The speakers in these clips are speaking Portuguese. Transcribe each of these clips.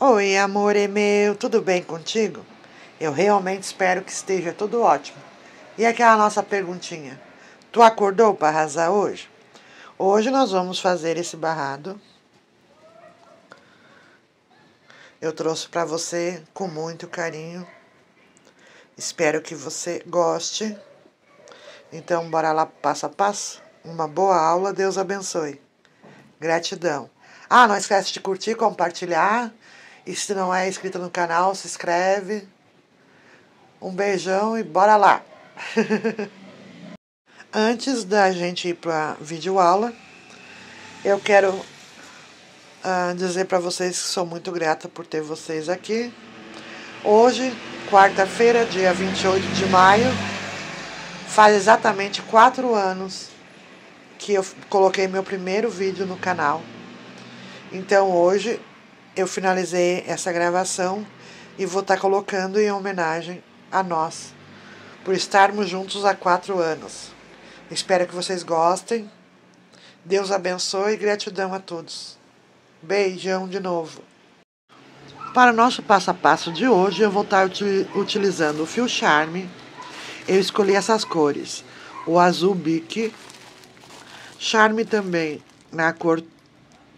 Oi, amor é meu, tudo bem contigo? Eu realmente espero que esteja tudo ótimo. E aquela nossa perguntinha: Tu acordou para arrasar hoje? Hoje nós vamos fazer esse barrado. Eu trouxe para você com muito carinho. Espero que você goste. Então, bora lá passo a passo? Uma boa aula, Deus abençoe. Gratidão. Ah, não esquece de curtir, compartilhar e se não é inscrito no canal, se inscreve. Um beijão e bora lá! Antes da gente ir para videoaula, eu quero uh, dizer para vocês que sou muito grata por ter vocês aqui. Hoje, quarta-feira, dia 28 de maio, faz exatamente quatro anos que eu coloquei meu primeiro vídeo no canal. Então hoje eu finalizei essa gravação e vou estar tá colocando em homenagem a nós, por estarmos juntos há quatro anos. Espero que vocês gostem. Deus abençoe e gratidão a todos. Beijão de novo. Para o nosso passo a passo de hoje, eu vou estar tá utilizando o fio charme. Eu escolhi essas cores. O azul bique, charme também na cor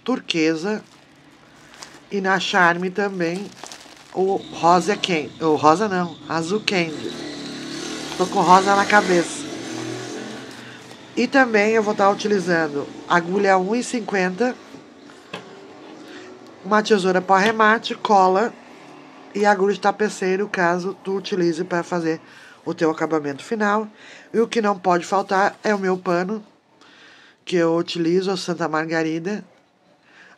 turquesa, e na Charme também o rosa é quem O rosa não, azul Candy Tô com rosa na cabeça. E também eu vou estar utilizando agulha 1,50, uma tesoura para remate, cola e agulha de tapeceiro, caso tu utilize para fazer o teu acabamento final. E o que não pode faltar é o meu pano, que eu utilizo, a Santa Margarida,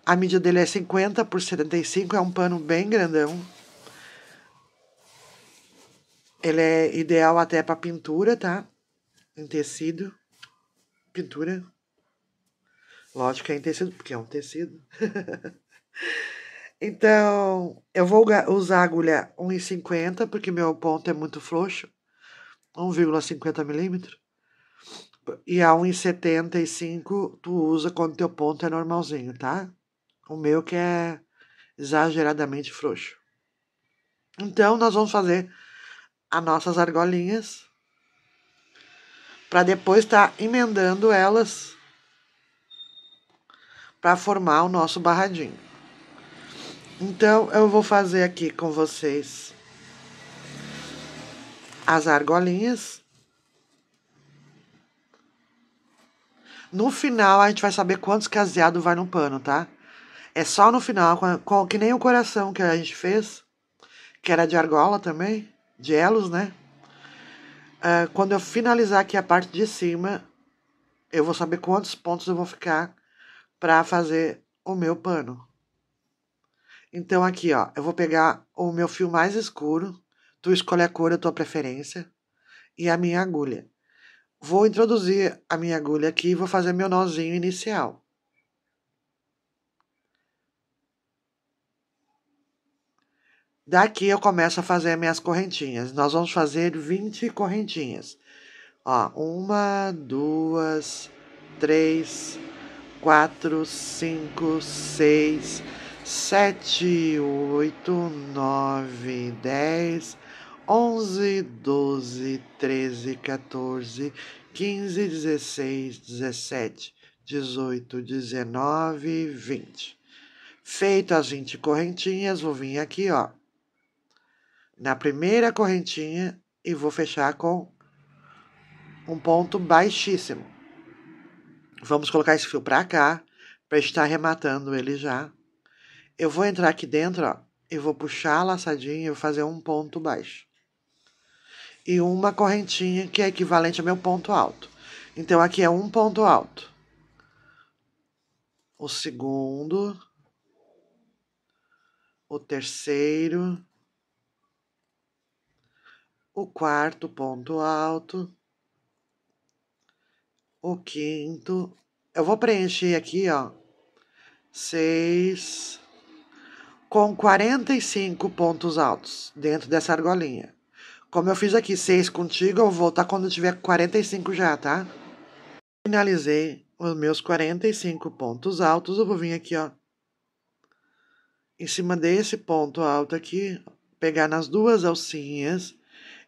a mídia dele é 50 por 75, é um pano bem grandão. Ele é ideal até para pintura, tá? Em tecido. Pintura. Lógico que é em tecido, porque é um tecido. então, eu vou usar agulha 1,50, porque meu ponto é muito frouxo. 1,50 milímetro. E a 1,75 tu usa quando teu ponto é normalzinho, tá? O meu que é exageradamente frouxo. Então, nós vamos fazer as nossas argolinhas para depois estar tá emendando elas para formar o nosso barradinho. Então, eu vou fazer aqui com vocês as argolinhas. No final, a gente vai saber quantos caseados vai no pano, tá? É só no final, com, com, que nem o coração que a gente fez, que era de argola também, de elos, né? Uh, quando eu finalizar aqui a parte de cima, eu vou saber quantos pontos eu vou ficar para fazer o meu pano. Então aqui, ó, eu vou pegar o meu fio mais escuro, tu escolhe a cor da tua preferência e a minha agulha. Vou introduzir a minha agulha aqui e vou fazer meu nozinho inicial. Daqui eu começo a fazer minhas correntinhas. Nós vamos fazer 20 correntinhas. Ó, uma, duas, três, quatro, cinco, seis, sete, oito, nove, dez, onze, doze, treze, quatorze, quinze, dezesseis, dezessete, dezoito, dezenove, vinte. Feito as 20 correntinhas, vou vir aqui, ó na primeira correntinha e vou fechar com um ponto baixíssimo. Vamos colocar esse fio para cá, para estar arrematando ele já. Eu vou entrar aqui dentro, ó, e vou puxar a laçadinha e vou fazer um ponto baixo. E uma correntinha que é equivalente ao meu ponto alto. Então, aqui é um ponto alto. O segundo. O terceiro o quarto ponto alto, o quinto. Eu vou preencher aqui, ó, seis, com 45 pontos altos dentro dessa argolinha. Como eu fiz aqui seis contigo, eu vou voltar quando tiver 45 já, tá? Finalizei os meus 45 pontos altos, eu vou vir aqui, ó, em cima desse ponto alto aqui, pegar nas duas alcinhas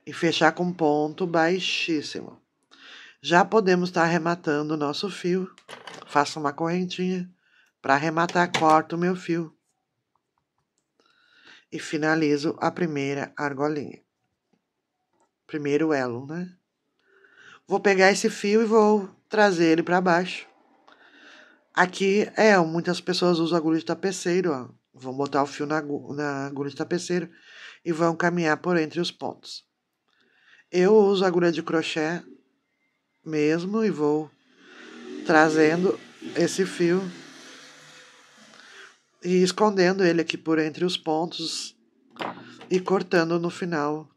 e fechar com ponto baixíssimo. Já podemos estar tá arrematando o nosso fio. Faço uma correntinha. Para arrematar, corto o meu fio. E finalizo a primeira argolinha. Primeiro elo, né? Vou pegar esse fio e vou trazer ele para baixo. Aqui, é, muitas pessoas usam agulha de tapeceiro, ó. Vão botar o fio na, na agulha de tapeceiro e vão caminhar por entre os pontos. Eu uso agulha de crochê mesmo e vou trazendo esse fio e escondendo ele aqui por entre os pontos e cortando no final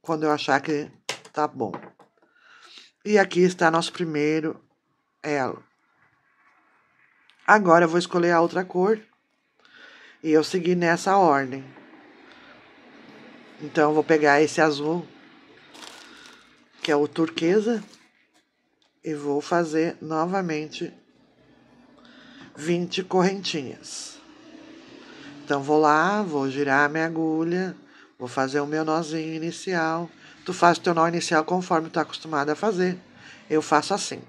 quando eu achar que tá bom. E aqui está nosso primeiro elo. Agora eu vou escolher a outra cor e eu seguir nessa ordem. Então eu vou pegar esse azul que é o turquesa, e vou fazer novamente 20 correntinhas. Então vou lá, vou girar a minha agulha, vou fazer o meu nozinho inicial. Tu faz teu nó inicial conforme tu tá acostumado a fazer. Eu faço assim.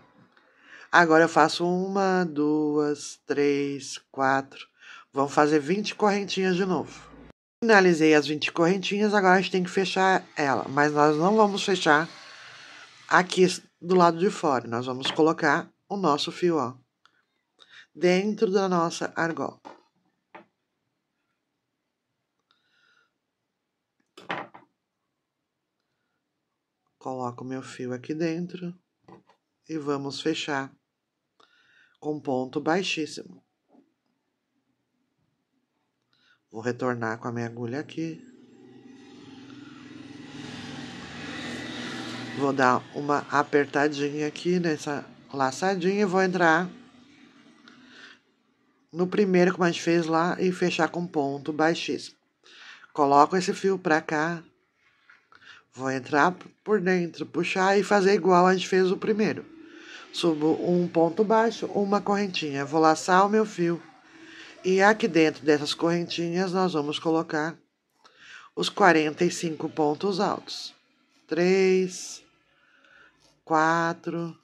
Agora eu faço uma, duas, três, quatro. Vamos fazer 20 correntinhas de novo. Finalizei as 20 correntinhas, agora a gente tem que fechar ela, mas nós não vamos fechar Aqui do lado de fora, nós vamos colocar o nosso fio, ó, dentro da nossa argola. Coloco meu fio aqui dentro e vamos fechar com ponto baixíssimo. Vou retornar com a minha agulha aqui. Vou dar uma apertadinha aqui nessa laçadinha e vou entrar no primeiro que a gente fez lá e fechar com ponto baixíssimo. Coloco esse fio pra cá, vou entrar por dentro, puxar e fazer igual a gente fez o primeiro. Subo um ponto baixo, uma correntinha, vou laçar o meu fio. E aqui dentro dessas correntinhas nós vamos colocar os 45 pontos altos. 3, quatro,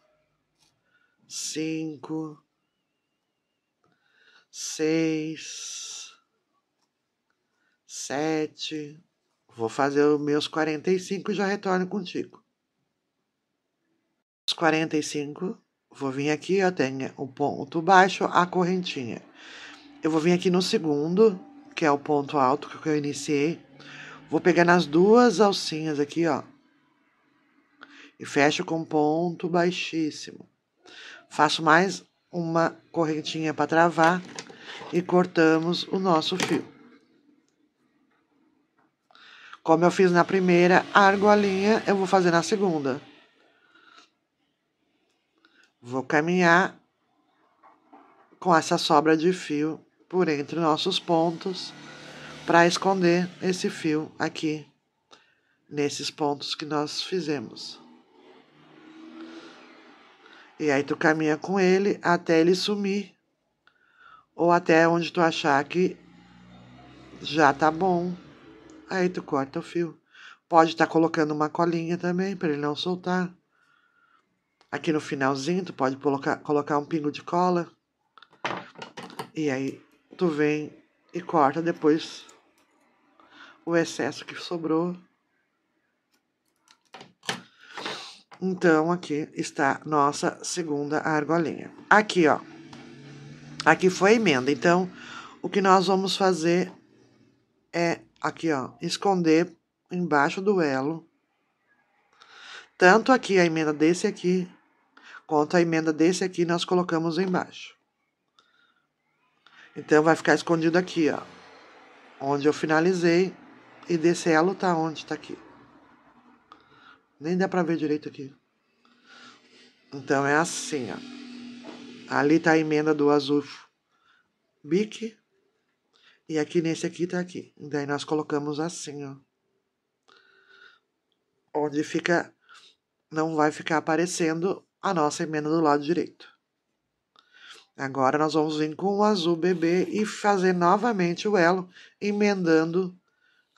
cinco, seis, sete. Vou fazer os meus 45 e já retorno contigo. Os 45, vou vir aqui, eu tenho o ponto baixo, a correntinha. Eu vou vir aqui no segundo, que é o ponto alto que eu iniciei. Vou pegar nas duas alcinhas aqui, ó e fecho com ponto baixíssimo. Faço mais uma correntinha para travar e cortamos o nosso fio. Como eu fiz na primeira argolinha, eu vou fazer na segunda. Vou caminhar com essa sobra de fio por entre nossos pontos para esconder esse fio aqui nesses pontos que nós fizemos. E aí tu caminha com ele até ele sumir. Ou até onde tu achar que já tá bom. Aí tu corta o fio. Pode estar tá colocando uma colinha também para ele não soltar. Aqui no finalzinho tu pode colocar, colocar um pingo de cola. E aí tu vem e corta depois o excesso que sobrou Então, aqui está nossa segunda argolinha. Aqui, ó. Aqui foi a emenda. Então, o que nós vamos fazer é, aqui, ó, esconder embaixo do elo. Tanto aqui, a emenda desse aqui, quanto a emenda desse aqui, nós colocamos embaixo. Então, vai ficar escondido aqui, ó. Onde eu finalizei. E desse elo tá onde? Tá aqui. Nem dá pra ver direito aqui. Então é assim, ó. Ali tá a emenda do azul bique. E aqui nesse aqui tá aqui. E daí nós colocamos assim, ó. Onde fica. Não vai ficar aparecendo a nossa emenda do lado direito. Agora nós vamos vir com o azul bebê e fazer novamente o elo, emendando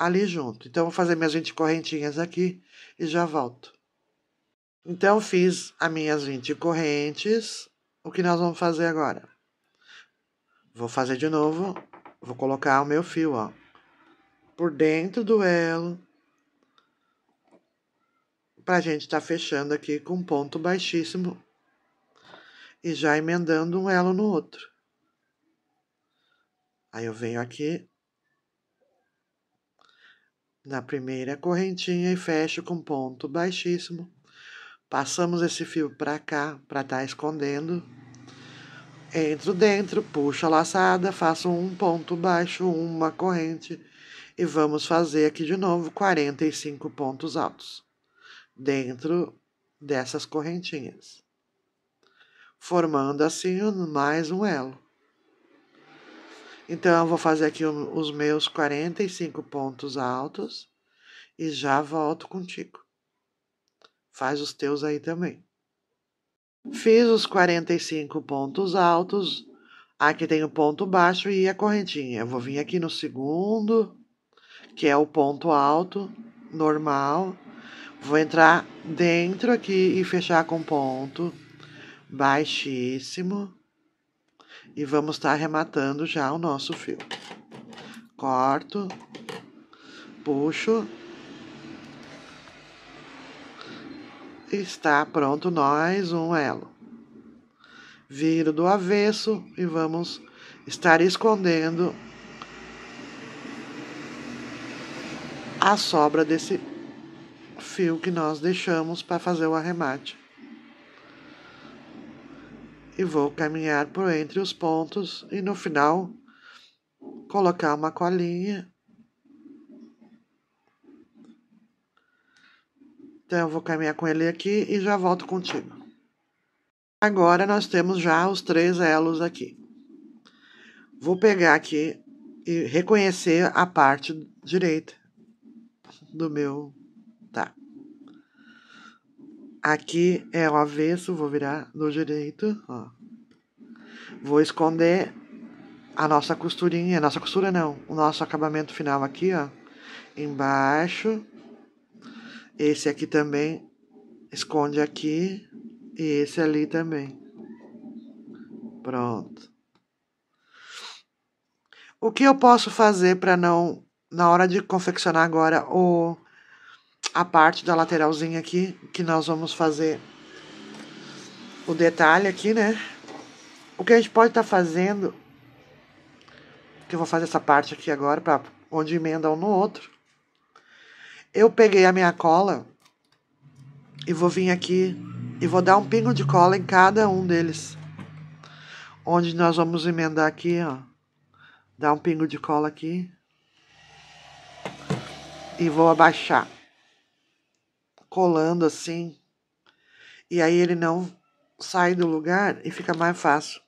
ali junto. Então, vou fazer minhas 20 correntinhas aqui e já volto. Então, fiz as minhas 20 correntes. O que nós vamos fazer agora? Vou fazer de novo. Vou colocar o meu fio, ó. Por dentro do elo. Pra gente tá fechando aqui com um ponto baixíssimo. E já emendando um elo no outro. Aí eu venho aqui, na primeira correntinha e fecho com ponto baixíssimo. Passamos esse fio para cá, para estar tá escondendo. Entro dentro, puxo a laçada, faço um ponto baixo, uma corrente e vamos fazer aqui de novo 45 pontos altos dentro dessas correntinhas, formando assim mais um elo. Então, eu vou fazer aqui os meus 45 pontos altos e já volto contigo. Faz os teus aí também. Fiz os 45 pontos altos. Aqui tem o ponto baixo e a correntinha. Eu vou vir aqui no segundo, que é o ponto alto, normal. Vou entrar dentro aqui e fechar com ponto baixíssimo e vamos estar tá arrematando já o nosso fio. Corto, puxo. está pronto nós um elo. Viro do avesso e vamos estar escondendo a sobra desse fio que nós deixamos para fazer o arremate e vou caminhar por entre os pontos e no final colocar uma colinha. Então eu vou caminhar com ele aqui e já volto contigo. Agora nós temos já os três elos aqui. Vou pegar aqui e reconhecer a parte direita do meu Aqui é o avesso, vou virar do direito, ó. Vou esconder a nossa costurinha, nossa costura não, o nosso acabamento final aqui, ó. Embaixo. Esse aqui também esconde aqui e esse ali também. Pronto. O que eu posso fazer para não na hora de confeccionar agora o a parte da lateralzinha aqui que nós vamos fazer o detalhe aqui, né? O que a gente pode estar tá fazendo, que eu vou fazer essa parte aqui agora, pra, onde emenda um no outro. Eu peguei a minha cola e vou vir aqui e vou dar um pingo de cola em cada um deles. Onde nós vamos emendar aqui, ó. Dar um pingo de cola aqui. E vou abaixar colando assim. E aí ele não sai do lugar e fica mais fácil.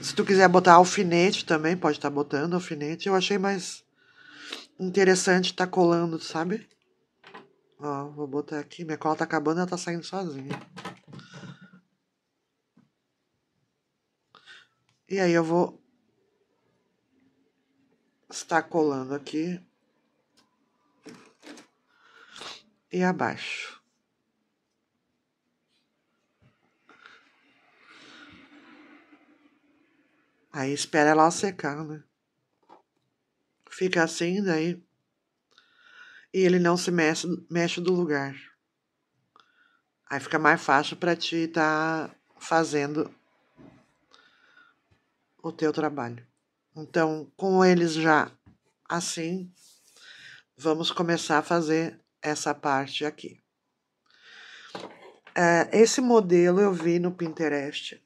Se tu quiser botar alfinete também, pode estar tá botando alfinete. Eu achei mais interessante estar tá colando, sabe? Ó, vou botar aqui. Minha cola tá acabando, ela tá saindo sozinha. E aí eu vou estar colando aqui e abaixo. Aí espera ela secar, né? Fica assim, daí. E ele não se mexe, mexe do lugar. Aí fica mais fácil para ti estar tá fazendo o teu trabalho. Então, com eles já assim, vamos começar a fazer essa parte aqui. É, esse modelo eu vi no Pinterest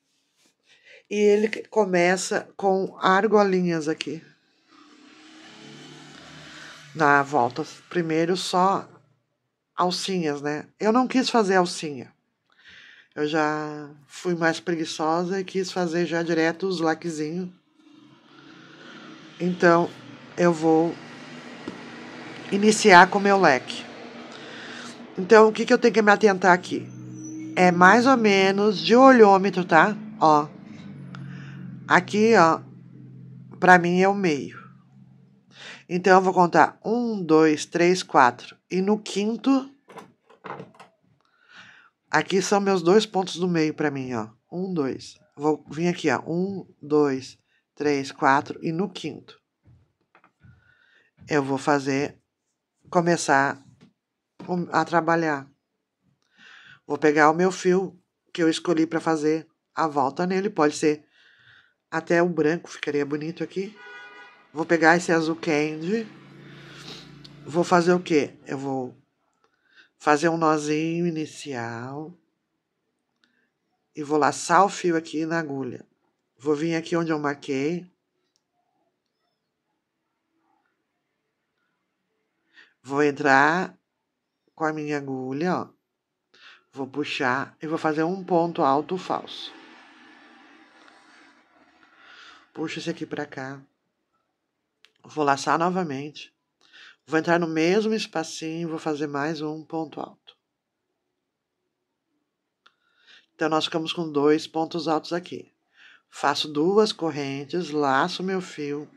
e ele começa com argolinhas aqui. Na volta, primeiro só alcinhas, né? Eu não quis fazer alcinha. Eu já fui mais preguiçosa e quis fazer já direto os laquezinhos. Então, eu vou iniciar com meu leque. Então, o que, que eu tenho que me atentar aqui? É mais ou menos de olhômetro, tá? Ó. Aqui, ó. Pra mim é o meio. Então, eu vou contar um, dois, três, quatro. E no quinto, aqui são meus dois pontos do meio pra mim, ó. Um, dois. Vou vir aqui, ó. Um, dois, três, quatro. E no quinto, eu vou fazer, começar a trabalhar. Vou pegar o meu fio que eu escolhi para fazer a volta nele, pode ser até o branco, ficaria bonito aqui. Vou pegar esse azul candy. Vou fazer o quê? Eu vou fazer um nozinho inicial. E vou laçar o fio aqui na agulha. Vou vir aqui onde eu marquei. Vou entrar com a minha agulha, ó. Vou puxar e vou fazer um ponto alto falso. Puxo esse aqui pra cá. Vou laçar novamente. Vou entrar no mesmo espacinho e vou fazer mais um ponto alto. Então, nós ficamos com dois pontos altos aqui. Faço duas correntes, laço meu fio,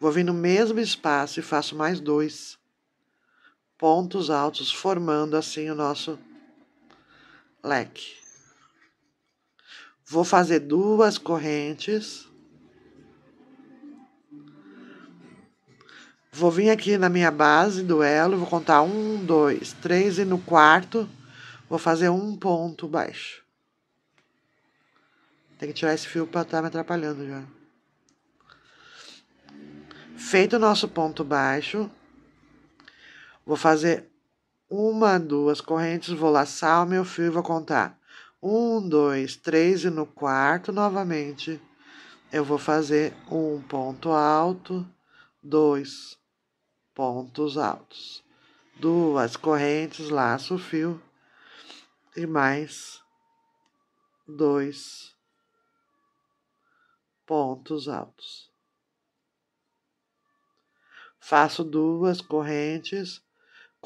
vou vir no mesmo espaço e faço mais dois pontos altos, formando assim o nosso leque. Vou fazer duas correntes. Vou vir aqui na minha base do elo, vou contar um, dois, três e no quarto vou fazer um ponto baixo. Tem que tirar esse fio para estar tá me atrapalhando já. Feito o nosso ponto baixo, Vou fazer uma, duas correntes, vou laçar o meu fio e vou contar. Um, dois, três, e no quarto novamente eu vou fazer um ponto alto, dois pontos altos, duas correntes, laço o fio e mais dois pontos altos. Faço duas correntes,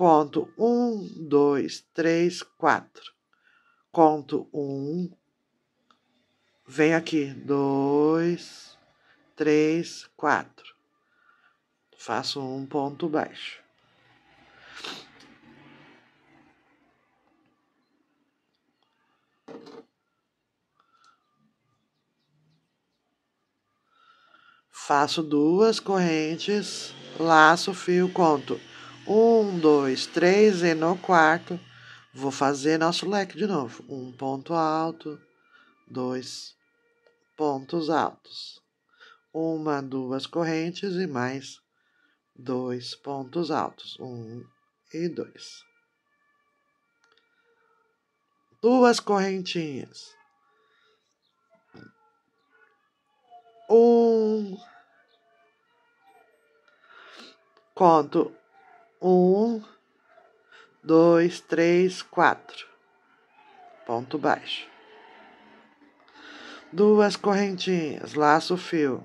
Conto um, dois, três, quatro. Conto um. Vem aqui. Dois, três, quatro. Faço um ponto baixo. Faço duas correntes, laço, fio, conto um, dois, três, e no quarto, vou fazer nosso leque de novo. Um ponto alto, dois pontos altos. Uma, duas correntes e mais dois pontos altos. Um e dois. Duas correntinhas. Um. Conto um, dois, três, quatro. Ponto baixo. Duas correntinhas, laço o fio.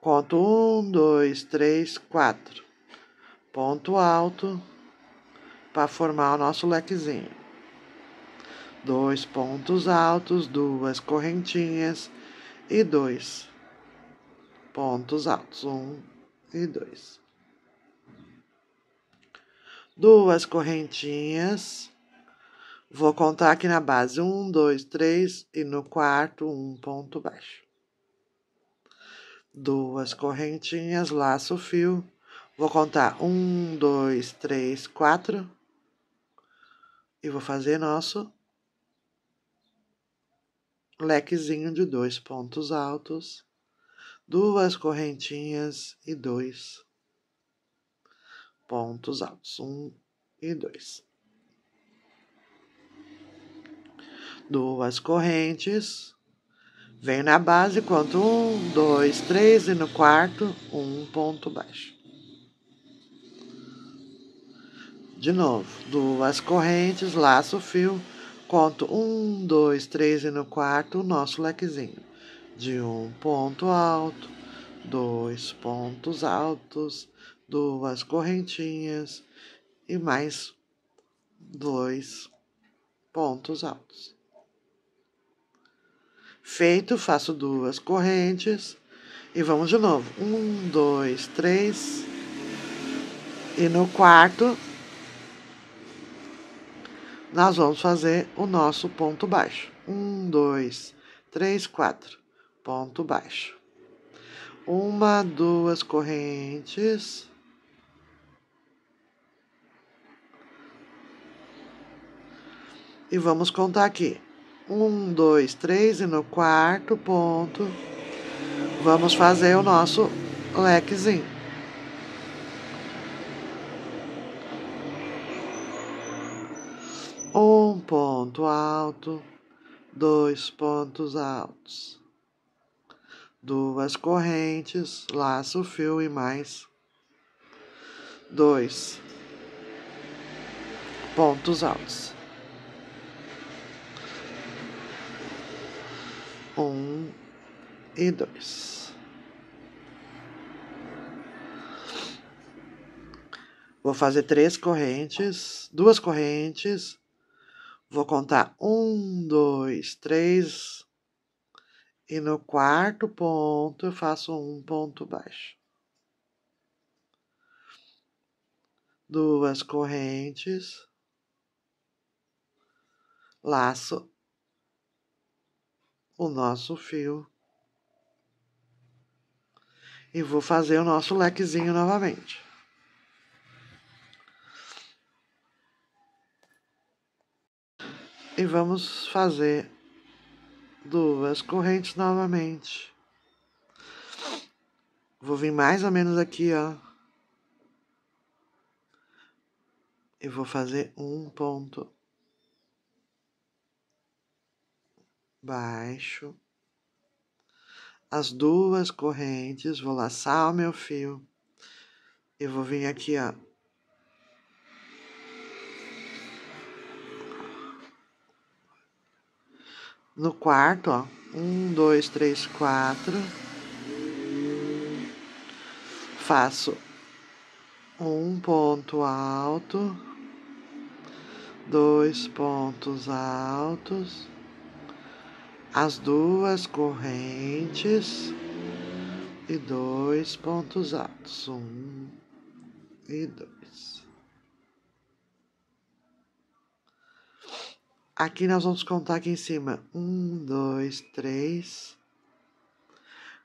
Conto um, dois, três, quatro. Ponto alto para formar o nosso lequezinho. Dois pontos altos, duas correntinhas e dois pontos altos. Um e dois duas correntinhas. Vou contar aqui na base: um, dois, três, e no quarto, um ponto baixo. Duas correntinhas, laço o fio. Vou contar um, dois, três, quatro. E vou fazer nosso lequezinho de dois pontos altos, duas correntinhas e dois pontos altos, 1 um e 2. Duas correntes. Vem na base, quanto um dois três e no quarto, um ponto baixo. De novo, duas correntes, laço o fio, conto um dois três e no quarto, o nosso lequezinho. De um ponto alto, dois pontos altos, duas correntinhas e mais dois pontos altos. Feito, faço duas correntes e vamos de novo. Um, dois, três. E no quarto, nós vamos fazer o nosso ponto baixo. Um, dois, três, quatro. Ponto baixo. Uma, duas correntes E vamos contar aqui. Um, dois, três, e no quarto ponto, vamos fazer o nosso lequezinho. Um ponto alto, dois pontos altos duas correntes, laço, fio e mais dois pontos altos. e 2. Vou fazer três correntes, duas correntes. Vou contar um, dois, três. E no quarto ponto eu faço um ponto baixo. Duas correntes. Laço o nosso fio e vou fazer o nosso lequezinho novamente. E vamos fazer duas correntes novamente. Vou vir mais ou menos aqui, ó. E vou fazer um ponto baixo as duas correntes, vou laçar o meu fio e vou vir aqui, ó. No quarto, ó. Um, dois, três, quatro. Faço um ponto alto, dois pontos altos as duas correntes e dois pontos altos. Um e dois. Aqui nós vamos contar aqui em cima. Um, dois, três,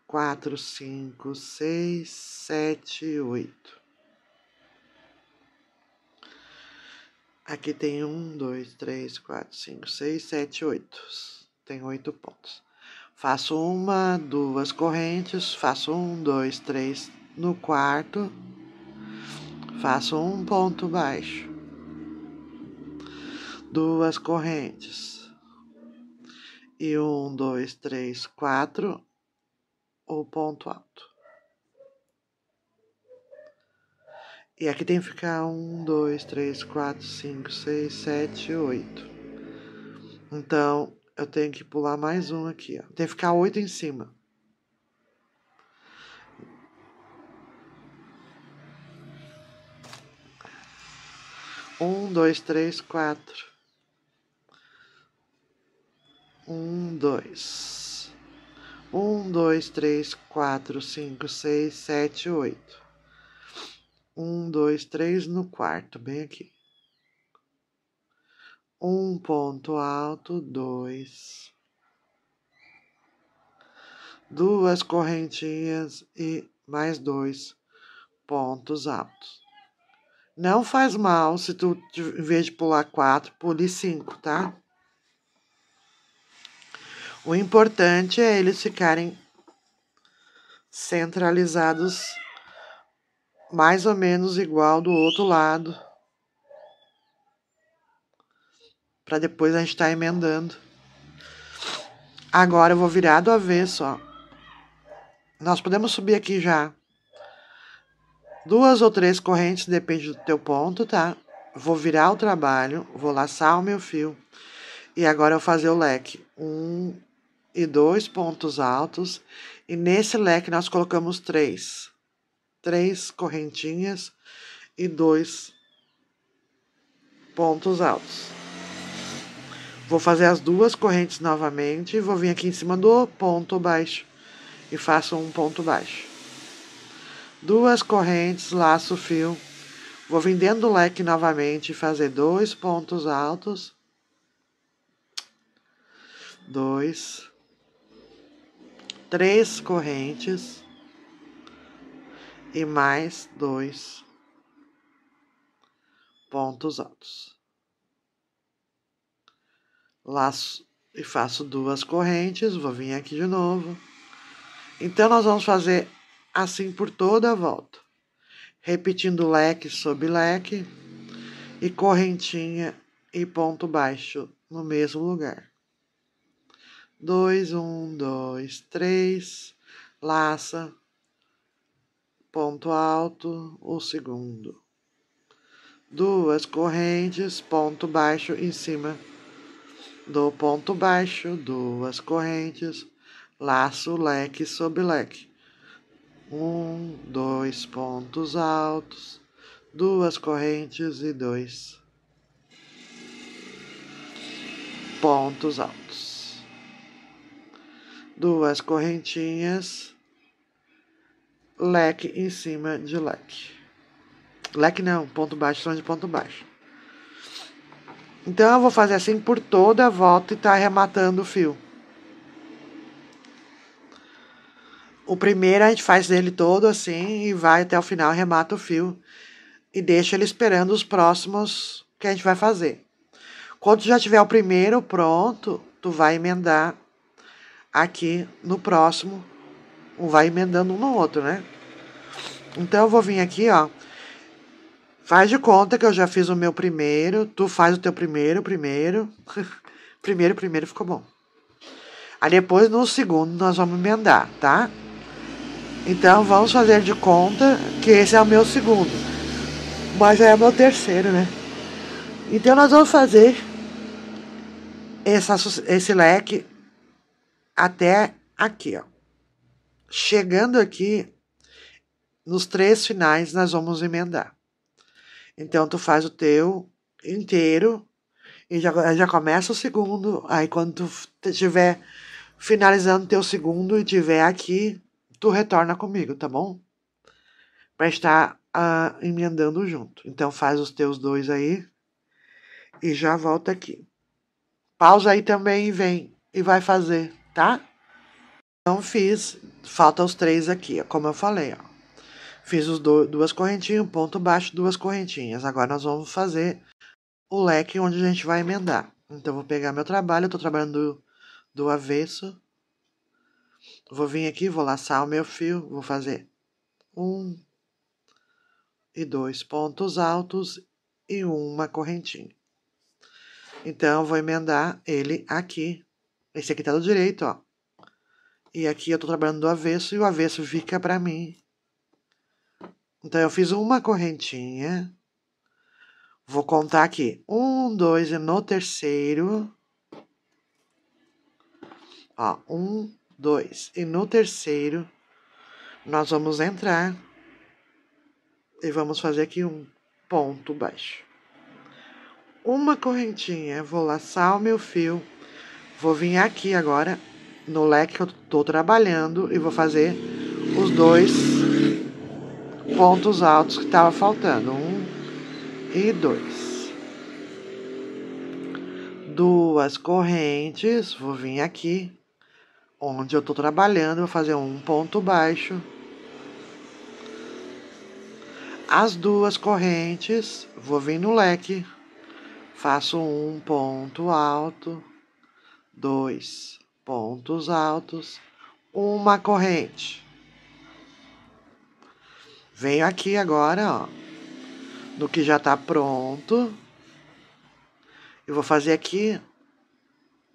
quatro, cinco, seis, sete, oito. Aqui tem um, dois, três, quatro, cinco, seis, sete, oito tem oito pontos. Faço uma, duas correntes, faço um, dois, três no quarto, faço um ponto baixo, duas correntes e um, dois, três, quatro, o ponto alto. E aqui tem que ficar um, dois, três, quatro, cinco, seis, sete, oito. Então, eu tenho que pular mais um aqui, ó. Tem que ficar oito em cima. Um, dois, três, quatro. Um, dois. Um, dois, três, quatro, cinco, seis, sete, oito. Um, dois, três no quarto, bem aqui um ponto alto, dois, duas correntinhas e mais dois pontos altos. Não faz mal se tu, em vez de pular quatro, pule cinco, tá? O importante é eles ficarem centralizados mais ou menos igual do outro lado para depois a gente estar tá emendando. Agora eu vou virar do avesso, ó. Nós podemos subir aqui já duas ou três correntes, depende do teu ponto, tá? Vou virar o trabalho, vou laçar o meu fio. E agora eu fazer o leque. Um e dois pontos altos. E nesse leque nós colocamos três. Três correntinhas e dois pontos altos. Vou fazer as duas correntes novamente, vou vir aqui em cima do ponto baixo e faço um ponto baixo. Duas correntes, laço fio. Vou vir dentro do leque novamente e fazer dois pontos altos. Dois. Três correntes. E mais dois pontos altos laço e faço duas correntes, vou vir aqui de novo. Então, nós vamos fazer assim por toda a volta, repetindo leque sobre leque e correntinha e ponto baixo no mesmo lugar. Dois, um, dois, três, laça, ponto alto, o segundo. Duas correntes, ponto baixo em cima do ponto baixo, duas correntes, laço, leque sobre leque. Um, dois pontos altos, duas correntes e dois pontos altos. Duas correntinhas, leque em cima de leque. Leque não, ponto baixo, são de ponto baixo. Então eu vou fazer assim por toda a volta e tá arrematando o fio. O primeiro a gente faz dele todo assim e vai até o final, remata o fio e deixa ele esperando os próximos que a gente vai fazer. Quando já tiver o primeiro pronto, tu vai emendar aqui no próximo, um vai emendando um no outro, né? Então eu vou vir aqui, ó, Faz de conta que eu já fiz o meu primeiro, tu faz o teu primeiro, primeiro. primeiro, primeiro ficou bom. Aí depois no segundo nós vamos emendar, tá? Então vamos fazer de conta que esse é o meu segundo. Mas é o meu terceiro, né? Então nós vamos fazer essa, esse leque até aqui, ó. Chegando aqui, nos três finais nós vamos emendar. Então tu faz o teu inteiro e já, já começa o segundo. Aí quando tu estiver finalizando teu segundo e tiver aqui, tu retorna comigo, tá bom? Pra estar uh, emendando junto. Então faz os teus dois aí e já volta aqui. Pausa aí também e vem e vai fazer, tá? Não fiz, falta os três aqui, ó, como eu falei, ó. Fiz os do, duas correntinhas, ponto baixo, duas correntinhas. Agora nós vamos fazer o leque onde a gente vai emendar. Então eu vou pegar meu trabalho, eu tô trabalhando do, do avesso. Vou vir aqui, vou laçar o meu fio, vou fazer um e dois pontos altos e uma correntinha. Então, eu vou emendar ele aqui. Esse aqui tá do direito, ó. E aqui eu tô trabalhando do avesso e o avesso fica pra mim então, eu fiz uma correntinha. Vou contar aqui. Um, dois, e no terceiro. Ó, um, dois. E no terceiro, nós vamos entrar e vamos fazer aqui um ponto baixo. Uma correntinha, vou laçar o meu fio, vou vir aqui agora no leque que eu tô trabalhando e vou fazer os dois pontos altos que estava faltando. Um e dois. Duas correntes, vou vir aqui onde eu estou trabalhando, vou fazer um ponto baixo. As duas correntes, vou vir no leque, faço um ponto alto, dois pontos altos, uma corrente. Venho aqui agora, ó, no que já tá pronto. Eu vou fazer aqui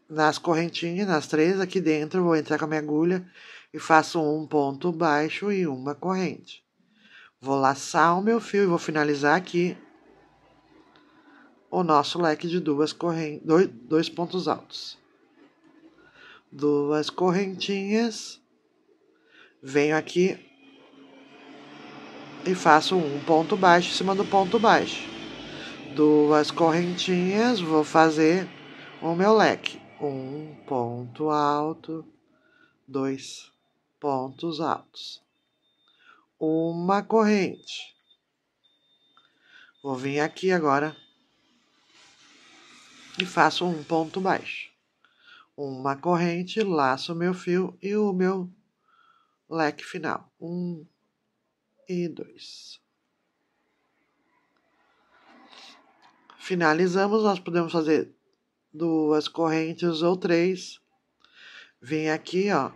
nas correntinhas, nas três aqui dentro, vou entrar com a minha agulha e faço um ponto baixo e uma corrente. Vou laçar o meu fio e vou finalizar aqui o nosso leque de duas correntes, dois, dois pontos altos. Duas correntinhas. Venho aqui e faço um ponto baixo em cima do ponto baixo. Duas correntinhas, vou fazer o meu leque. Um ponto alto, dois pontos altos. Uma corrente. Vou vir aqui agora e faço um ponto baixo. Uma corrente, laço meu fio e o meu leque final. Um e dois. Finalizamos, nós podemos fazer duas correntes ou três. Vim aqui, ó,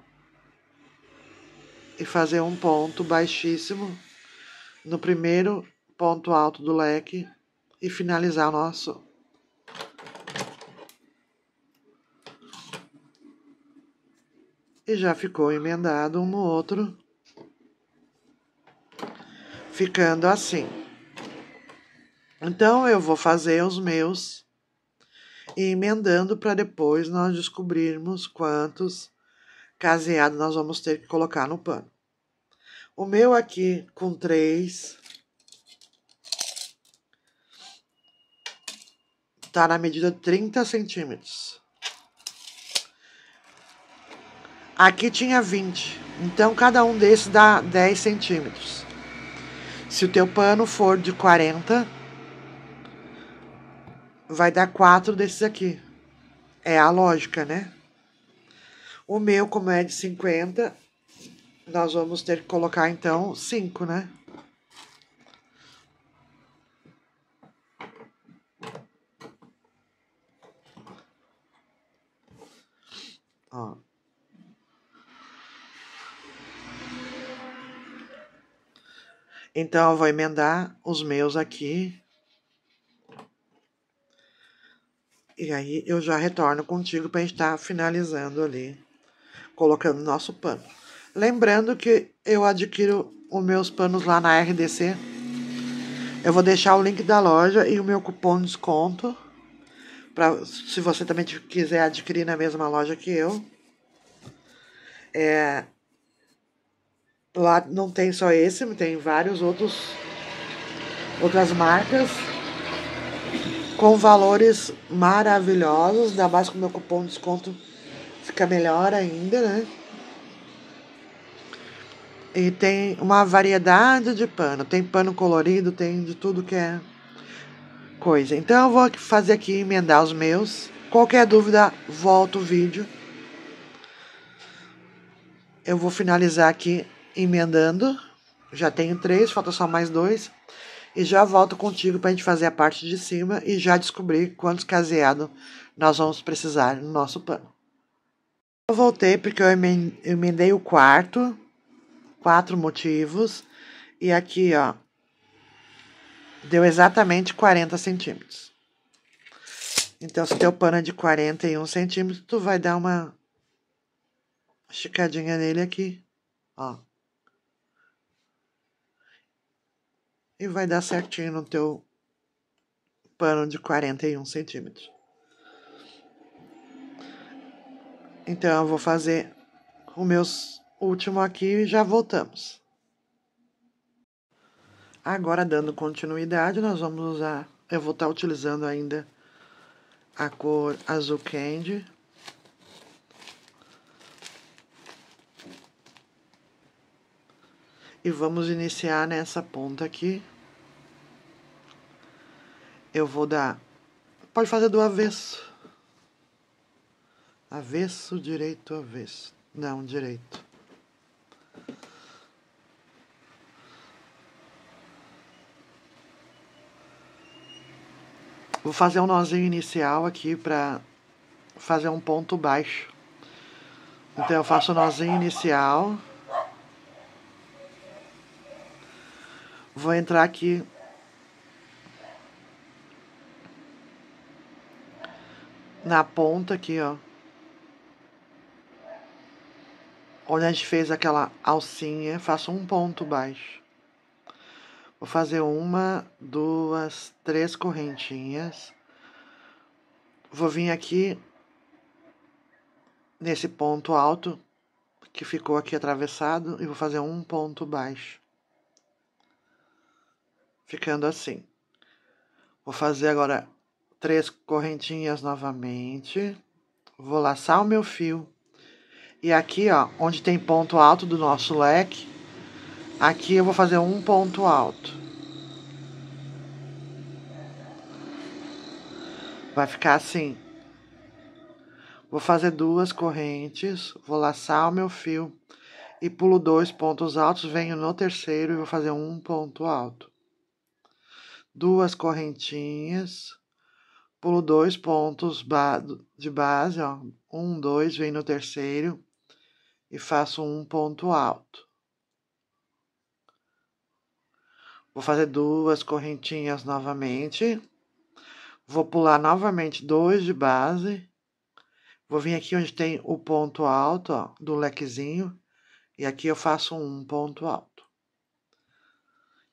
e fazer um ponto baixíssimo no primeiro ponto alto do leque e finalizar o nosso e já ficou emendado um no outro ficando assim. Então eu vou fazer os meus e emendando para depois nós descobrirmos quantos caseados nós vamos ter que colocar no pano. O meu aqui com três tá na medida 30 centímetros. Aqui tinha 20, então cada um desses dá 10 centímetros. Se o teu pano for de 40, vai dar 4 desses aqui. É a lógica, né? O meu, como é de 50, nós vamos ter que colocar, então, 5, né? Ó. Então eu vou emendar os meus aqui. E aí eu já retorno contigo para estar tá finalizando ali, colocando nosso pano. Lembrando que eu adquiro os meus panos lá na RDC. Eu vou deixar o link da loja e o meu cupom de desconto. para se você também quiser adquirir na mesma loja que eu. É, Lá não tem só esse, tem vários outros outras marcas com valores maravilhosos, ainda mais com o meu cupom de desconto fica melhor ainda, né? E tem uma variedade de pano, tem pano colorido, tem de tudo que é coisa. Então eu vou fazer aqui emendar os meus. Qualquer dúvida, volta o vídeo. Eu vou finalizar aqui emendando. Já tenho três, falta só mais dois. E já volto contigo para a gente fazer a parte de cima e já descobrir quantos caseados nós vamos precisar no nosso pano. Eu voltei porque eu emendei o quarto, quatro motivos. E aqui, ó, deu exatamente 40 centímetros. Então, se teu pano é de 41 centímetros, tu vai dar uma esticadinha nele aqui, ó. e vai dar certinho no teu pano de 41 centímetros. Então eu vou fazer o meu último aqui e já voltamos. Agora dando continuidade, nós vamos usar, eu vou estar tá utilizando ainda a cor azul candy e vamos iniciar nessa ponta aqui. Eu vou dar. Pode fazer do avesso. Avesso, direito, avesso. Não, direito. Vou fazer um nozinho inicial aqui para fazer um ponto baixo. Então eu faço o nozinho inicial. Vou entrar aqui. Na ponta aqui, ó. Onde a gente fez aquela alcinha, faço um ponto baixo. Vou fazer uma, duas, três correntinhas. Vou vir aqui nesse ponto alto que ficou aqui atravessado e vou fazer um ponto baixo ficando assim. Vou fazer agora três correntinhas novamente. Vou laçar o meu fio. E aqui, ó, onde tem ponto alto do nosso leque, aqui eu vou fazer um ponto alto. Vai ficar assim. Vou fazer duas correntes, vou laçar o meu fio e pulo dois pontos altos, venho no terceiro e vou fazer um ponto alto duas correntinhas, pulo dois pontos ba de base, ó, um, dois, vem no terceiro e faço um ponto alto. Vou fazer duas correntinhas novamente, vou pular novamente dois de base, vou vir aqui onde tem o ponto alto, ó, do lequezinho, e aqui eu faço um ponto alto.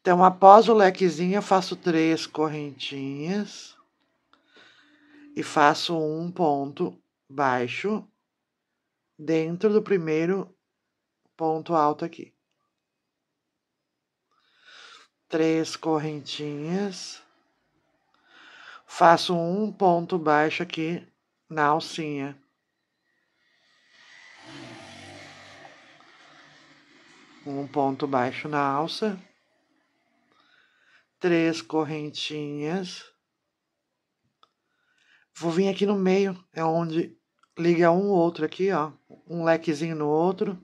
Então, após o lequezinho, eu faço três correntinhas e faço um ponto baixo dentro do primeiro ponto alto aqui. Três correntinhas. Faço um ponto baixo aqui na alcinha. Um ponto baixo na alça três correntinhas. Vou vir aqui no meio, é onde liga um outro aqui, ó, um lequezinho no outro.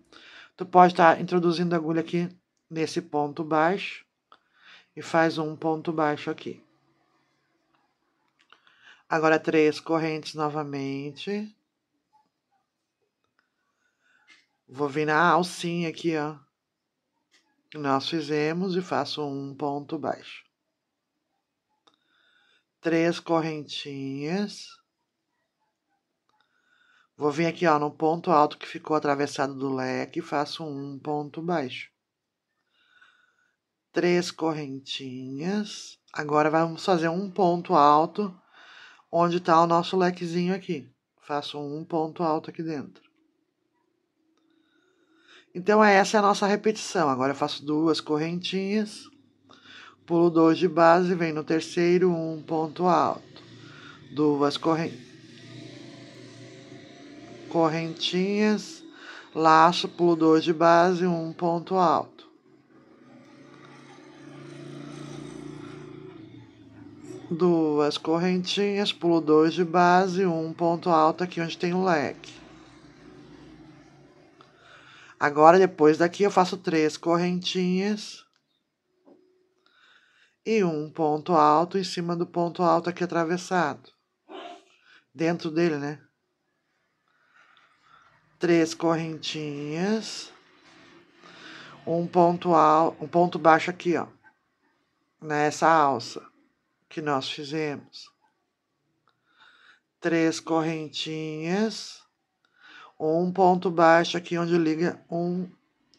Tu pode estar tá introduzindo a agulha aqui nesse ponto baixo e faz um ponto baixo aqui. Agora três correntes novamente. Vou vir na alcinha aqui, ó. Nós fizemos e faço um ponto baixo três correntinhas. Vou vir aqui, ó, no ponto alto que ficou atravessado do leque, faço um ponto baixo. Três correntinhas. Agora vamos fazer um ponto alto onde está o nosso lequezinho aqui. Faço um ponto alto aqui dentro. Então, essa é a nossa repetição. Agora eu faço duas correntinhas. Pulo 2 de base vem no terceiro, um ponto alto. Duas corren correntinhas, laço, pulo 2 de base, um ponto alto. Duas correntinhas, pulo 2 de base, um ponto alto aqui onde tem o leque. Agora, depois daqui, eu faço três correntinhas e um ponto alto em cima do ponto alto aqui atravessado. Dentro dele, né? Três correntinhas. Um ponto alto, um ponto baixo aqui, ó. Nessa alça que nós fizemos. Três correntinhas. Um ponto baixo aqui onde liga um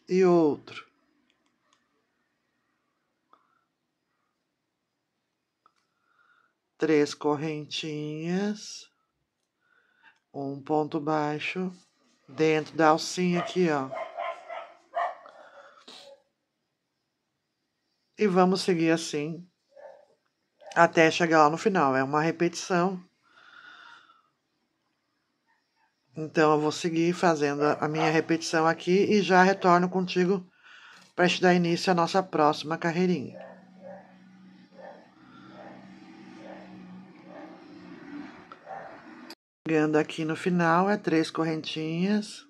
e outro três correntinhas, um ponto baixo dentro da alcinha aqui, ó. E vamos seguir assim até chegar lá no final. É uma repetição. Então, eu vou seguir fazendo a minha repetição aqui e já retorno contigo para te dar início à nossa próxima carreirinha. Ganhando aqui no final é três correntinhas.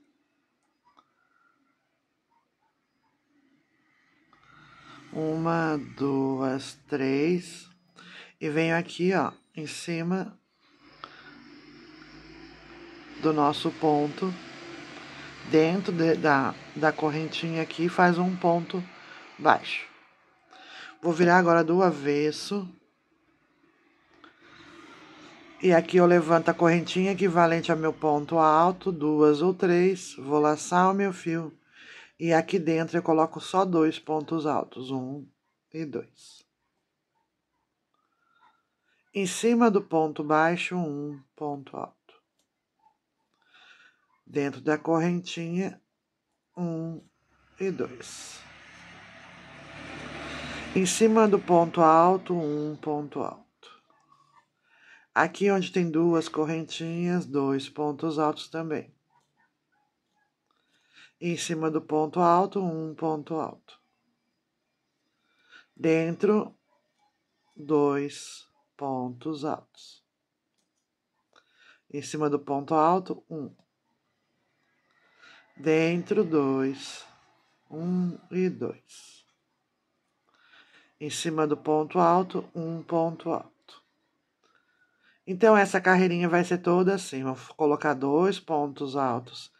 Uma, duas, três. E venho aqui, ó, em cima do nosso ponto. Dentro de, da, da correntinha aqui, faz um ponto baixo. Vou virar agora do avesso. E aqui eu levanto a correntinha equivalente a meu ponto alto, duas ou três, vou laçar o meu fio. E aqui dentro eu coloco só dois pontos altos, um e dois. Em cima do ponto baixo, um ponto alto. Dentro da correntinha, um e dois. Em cima do ponto alto, um ponto alto. Aqui onde tem duas correntinhas, dois pontos altos também. Em cima do ponto alto, um ponto alto. Dentro, dois pontos altos. Em cima do ponto alto, um. Dentro, dois. Um e dois. Em cima do ponto alto, um ponto alto então, essa carreirinha vai ser toda assim. Vou colocar dois pontos altos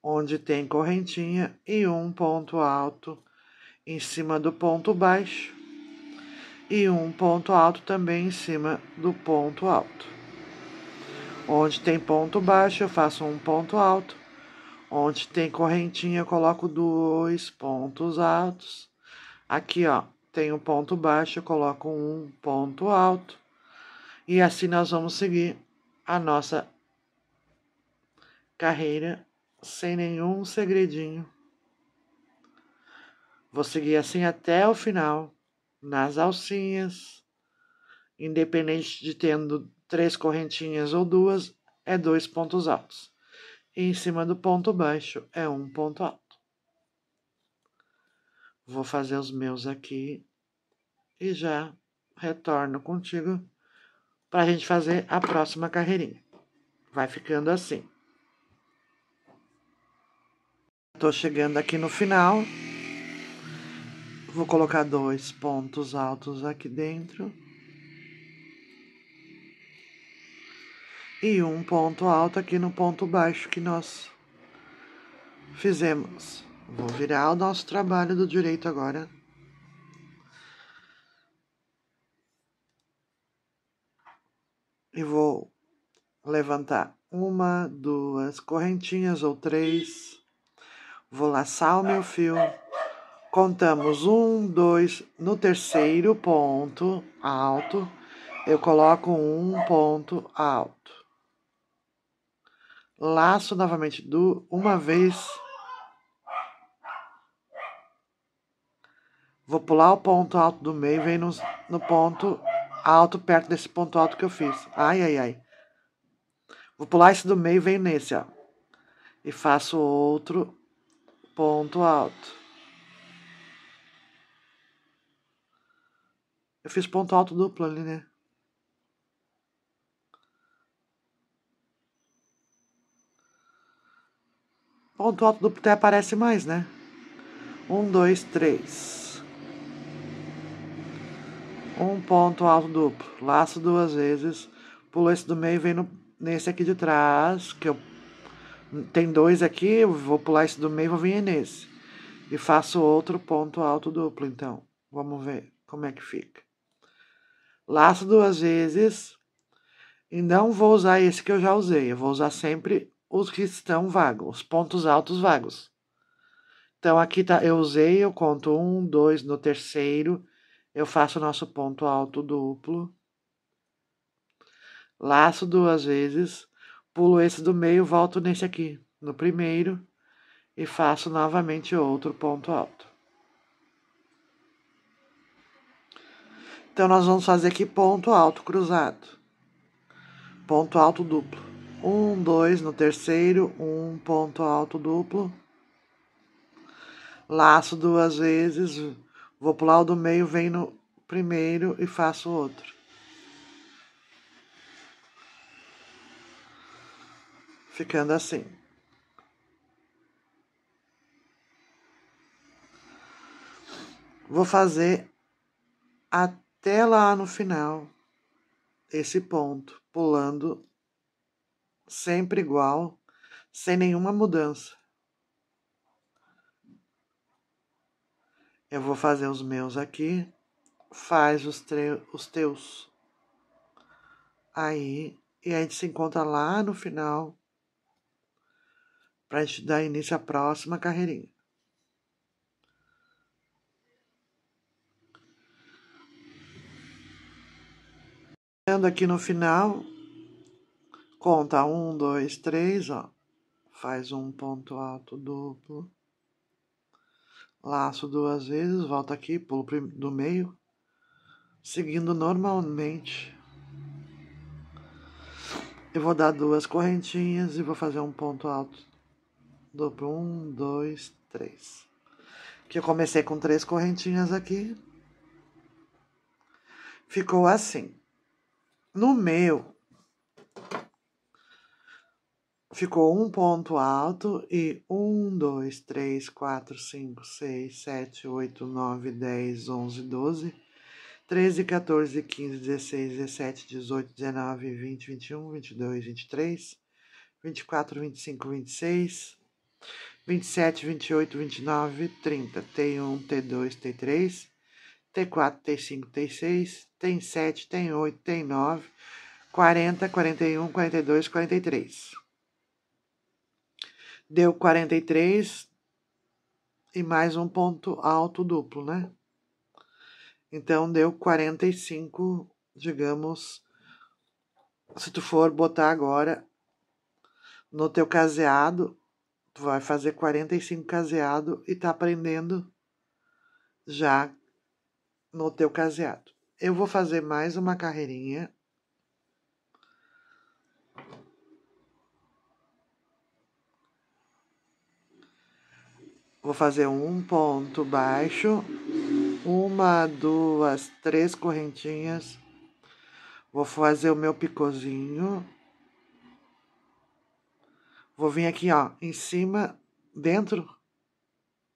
onde tem correntinha e um ponto alto em cima do ponto baixo e um ponto alto também em cima do ponto alto. Onde tem ponto baixo, eu faço um ponto alto. Onde tem correntinha, eu coloco dois pontos altos. Aqui, ó, tem um ponto baixo, eu coloco um ponto alto e assim nós vamos seguir a nossa carreira sem nenhum segredinho. Vou seguir assim até o final, nas alcinhas, independente de tendo três correntinhas ou duas, é dois pontos altos. E em cima do ponto baixo é um ponto alto. Vou fazer os meus aqui e já retorno contigo para a gente fazer a próxima carreirinha. Vai ficando assim. Estou chegando aqui no final. Vou colocar dois pontos altos aqui dentro. E um ponto alto aqui no ponto baixo que nós fizemos. Vou virar o nosso trabalho do direito agora. e vou levantar uma, duas correntinhas ou três. Vou laçar o meu fio. Contamos um, dois. No terceiro ponto alto, eu coloco um ponto alto. Laço novamente do uma vez. Vou pular o ponto alto do meio, vem no, no ponto alto perto desse ponto alto que eu fiz. Ai, ai, ai. Vou pular esse do meio e venho nesse, ó. E faço outro ponto alto. Eu fiz ponto alto duplo ali, né? Ponto alto duplo até aparece mais, né? Um, dois, três um ponto alto duplo, laço duas vezes, pulo esse do meio e venho nesse aqui de trás, que eu tem dois aqui, vou pular esse do meio e vou vir nesse. E faço outro ponto alto duplo, então. Vamos ver como é que fica. Laço duas vezes, e não vou usar esse que eu já usei, eu vou usar sempre os que estão vagos, os pontos altos vagos. Então, aqui tá, eu usei, eu conto um, dois no terceiro, eu faço o nosso ponto alto duplo. Laço duas vezes. Pulo esse do meio, volto nesse aqui, no primeiro. E faço novamente outro ponto alto. Então, nós vamos fazer aqui ponto alto cruzado. Ponto alto duplo. Um, dois no terceiro, um ponto alto duplo. Laço duas vezes Vou pular o do meio, venho no primeiro e faço o outro. Ficando assim. Vou fazer até lá no final esse ponto, pulando sempre igual, sem nenhuma mudança. Eu vou fazer os meus aqui, faz os, os teus. Aí, e a gente se encontra lá no final para a gente dar início à próxima carreirinha. Vendo aqui no final, conta um, dois, três, ó. Faz um ponto alto duplo laço duas vezes, volto aqui, pulo do meio, seguindo normalmente. Eu vou dar duas correntinhas e vou fazer um ponto alto. Dobro um, dois, três. Que eu comecei com três correntinhas aqui. Ficou assim. No meu, ficou um ponto alto e um, dois, três, quatro, cinco, seis, sete, oito, nove, dez, onze, doze, treze, 14, quinze, dezesseis, dezessete, dezoito, dezenove, vinte, vinte e um, vinte e dois, vinte e três, vinte e quatro, vinte e cinco, vinte e seis, vinte e sete, vinte e oito, vinte e nove, trinta. Tem um, tem dois, tem três, tem quatro, tem cinco, tem seis, tem sete, tem oito, tem nove, quarenta, quarenta e um, quarenta e dois, quarenta e três deu 43 e mais um ponto alto duplo, né? Então deu 45, digamos, se tu for botar agora no teu caseado, tu vai fazer 45 caseado e tá aprendendo já no teu caseado. Eu vou fazer mais uma carreirinha Vou fazer um ponto baixo, uma, duas, três correntinhas. Vou fazer o meu picozinho. Vou vir aqui, ó, em cima, dentro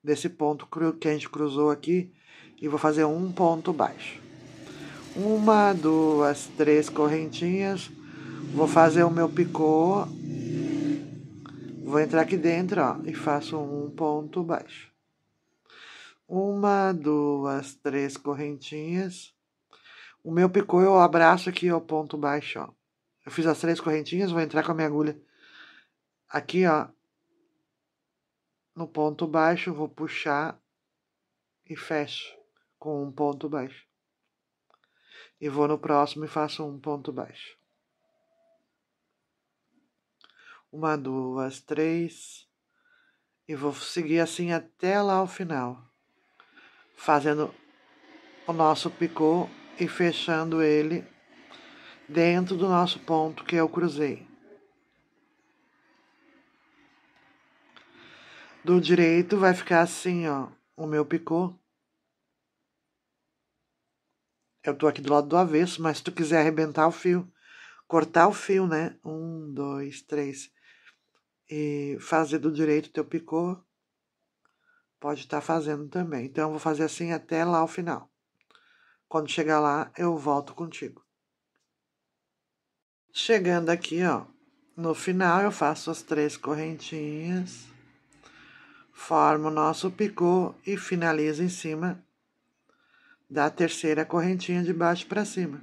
desse ponto que a gente cruzou aqui, e vou fazer um ponto baixo. Uma, duas, três correntinhas. Vou fazer o meu picô Vou entrar aqui dentro, ó, e faço um ponto baixo. Uma, duas, três correntinhas. O meu picô eu abraço aqui, o ponto baixo, ó. Eu fiz as três correntinhas, vou entrar com a minha agulha aqui, ó, no ponto baixo, vou puxar e fecho com um ponto baixo. E vou no próximo e faço um ponto baixo. uma, duas, três, e vou seguir assim até lá ao final, fazendo o nosso picô e fechando ele dentro do nosso ponto que eu cruzei. Do direito vai ficar assim, ó, o meu picô. Eu tô aqui do lado do avesso, mas se tu quiser arrebentar o fio, cortar o fio, né? Um, dois, três e fazer do direito teu picô, pode estar tá fazendo também. Então, eu vou fazer assim até lá o final. Quando chegar lá, eu volto contigo. Chegando aqui, ó, no final eu faço as três correntinhas, formo o nosso picô e finalizo em cima da terceira correntinha de baixo para cima.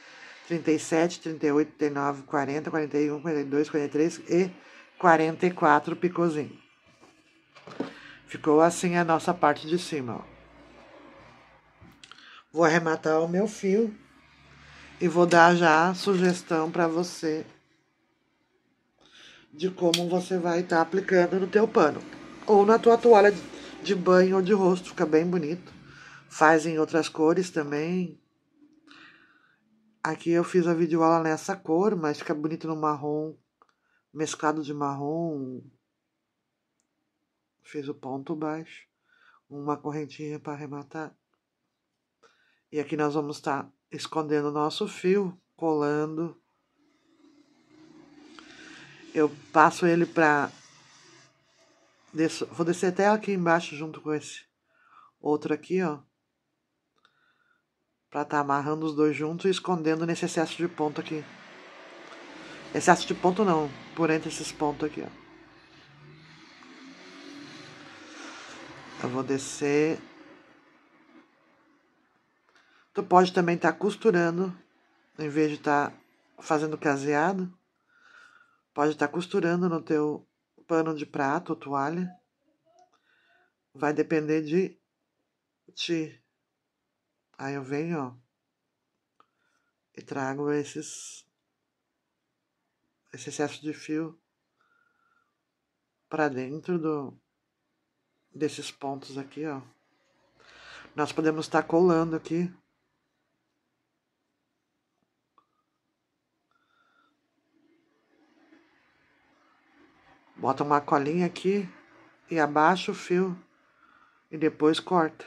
37, 38, 39, 40, 41, 42, 43 e 44 picozinho. Ficou assim a nossa parte de cima, ó. Vou arrematar o meu fio e vou dar já a sugestão para você de como você vai estar tá aplicando no teu pano ou na tua toalha de banho ou de rosto, fica bem bonito. Faz em outras cores também, Aqui eu fiz a videoaula nessa cor, mas fica bonito no marrom, mesclado de marrom. Fiz o ponto baixo, uma correntinha para arrematar. E aqui nós vamos estar tá escondendo o nosso fio, colando. Eu passo ele para... Desço, vou descer até aqui embaixo junto com esse outro aqui, ó para estar tá amarrando os dois juntos e escondendo nesse excesso de ponto aqui. Excesso de ponto não, por entre esses pontos aqui, ó. Eu vou descer. Tu pode também estar tá costurando, em vez de estar tá fazendo caseado. Pode estar tá costurando no teu pano de prato ou toalha. Vai depender de ti. Aí eu venho, ó, e trago esses esse excesso de fio para dentro do desses pontos aqui, ó. Nós podemos estar tá colando aqui. Bota uma colinha aqui e abaixa o fio e depois corta.